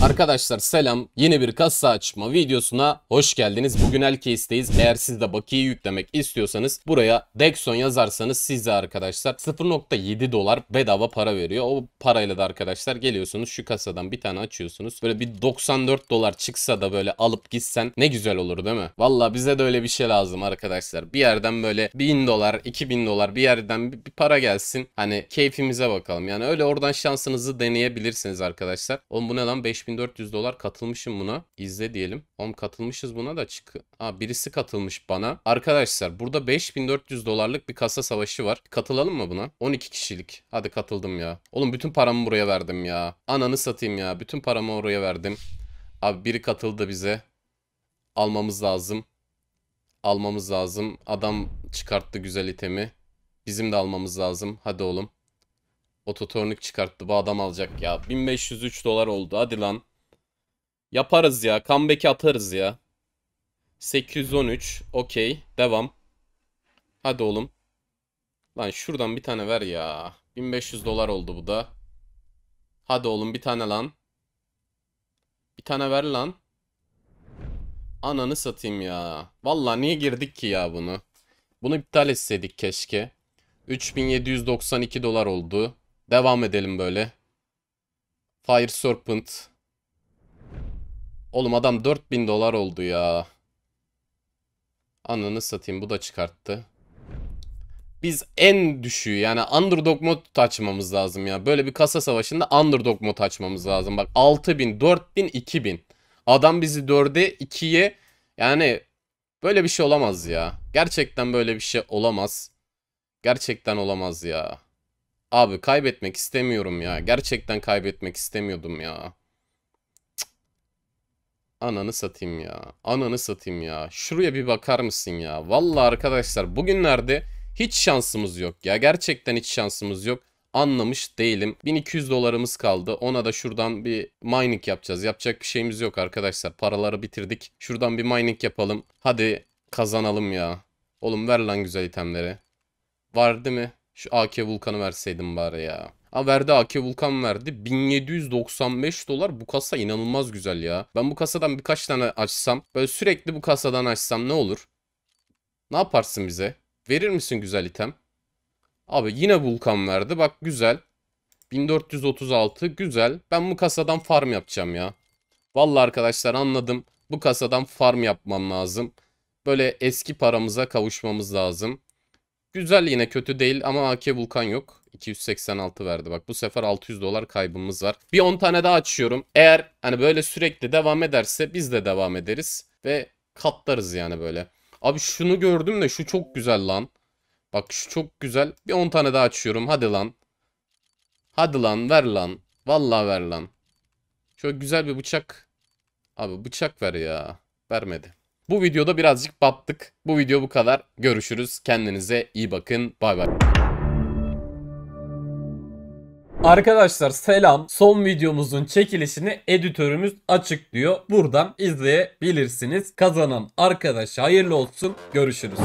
Arkadaşlar selam. Yeni bir kasa açma videosuna hoş geldiniz. Bugün Elcase'deyiz. Eğer siz de bakiye yüklemek istiyorsanız buraya Dexon yazarsanız size arkadaşlar 0.7 dolar bedava para veriyor. O parayla da arkadaşlar geliyorsunuz şu kasadan bir tane açıyorsunuz. Böyle bir 94 dolar çıksa da böyle alıp gitsen ne güzel olur değil mi? Valla bize de öyle bir şey lazım arkadaşlar. Bir yerden böyle 1000 dolar 2000 dolar bir yerden bir para gelsin. Hani keyfimize bakalım. Yani öyle oradan şansınızı deneyebilirsiniz arkadaşlar. Oğlum bu ne lan 5 5400 dolar katılmışım buna. İzle diyelim. Oğlum katılmışız buna da çık. Ha birisi katılmış bana. Arkadaşlar burada 5400 dolarlık bir kasa savaşı var. Katılalım mı buna? 12 kişilik. Hadi katıldım ya. Oğlum bütün paramı buraya verdim ya. Ananı satayım ya. Bütün paramı oraya verdim. Abi biri katıldı bize. Almamız lazım. Almamız lazım. Adam çıkarttı güzel itemi. Bizim de almamız lazım. Hadi oğlum. Ototornik çıkarttı. Bu adam alacak ya. 1503 dolar oldu. Hadi lan. Yaparız ya. Comeback'i atarız ya. 813. Okey. Devam. Hadi oğlum. Lan şuradan bir tane ver ya. 1500 dolar oldu bu da. Hadi oğlum bir tane lan. Bir tane ver lan. Ananı satayım ya. Valla niye girdik ki ya bunu? Bunu iptal etseydik keşke. 3792 dolar oldu. Devam edelim böyle. Fire Serpent. Oğlum adam 4000 dolar oldu ya. Ananı satayım bu da çıkarttı. Biz en düşüğü yani underdog mod açmamız lazım ya. Böyle bir kasa savaşında underdog mod açmamız lazım. Bak 6000, 4000, 2000. Adam bizi 4'e 2'ye yani böyle bir şey olamaz ya. Gerçekten böyle bir şey olamaz. Gerçekten olamaz ya. Abi kaybetmek istemiyorum ya. Gerçekten kaybetmek istemiyordum ya. Ananı satayım ya. Ananı satayım ya. Şuraya bir bakar mısın ya? vallahi arkadaşlar bugünlerde hiç şansımız yok ya. Gerçekten hiç şansımız yok. Anlamış değilim. 1200 dolarımız kaldı. Ona da şuradan bir mining yapacağız. Yapacak bir şeyimiz yok arkadaşlar. Paraları bitirdik. Şuradan bir mining yapalım. Hadi kazanalım ya. Oğlum ver lan güzel itemleri. Vardı mı? Şu AK Vulkan'ı verseydim bari ya. Ha verdi AK Vulkan verdi. 1795 dolar bu kasa inanılmaz güzel ya. Ben bu kasadan birkaç tane açsam. Böyle sürekli bu kasadan açsam ne olur? Ne yaparsın bize? Verir misin güzel item? Abi yine Vulkan verdi. Bak güzel. 1436 güzel. Ben bu kasadan farm yapacağım ya. Vallahi arkadaşlar anladım. Bu kasadan farm yapmam lazım. Böyle eski paramıza kavuşmamız lazım. Güzel yine kötü değil ama AK Vulkan yok. 286 verdi bak bu sefer 600 dolar kaybımız var. Bir 10 tane daha açıyorum. Eğer hani böyle sürekli devam ederse biz de devam ederiz. Ve katlarız yani böyle. Abi şunu gördüm de şu çok güzel lan. Bak şu çok güzel. Bir 10 tane daha açıyorum hadi lan. Hadi lan ver lan. Vallahi ver lan. Şöyle güzel bir bıçak. Abi bıçak ver ya. Vermedi. Bu videoda birazcık battık. Bu video bu kadar. Görüşürüz. Kendinize iyi bakın. Bay bay. Arkadaşlar selam. Son videomuzun çekilişini editörümüz açıklıyor. Buradan izleyebilirsiniz. Kazanan arkadaşa hayırlı olsun. Görüşürüz.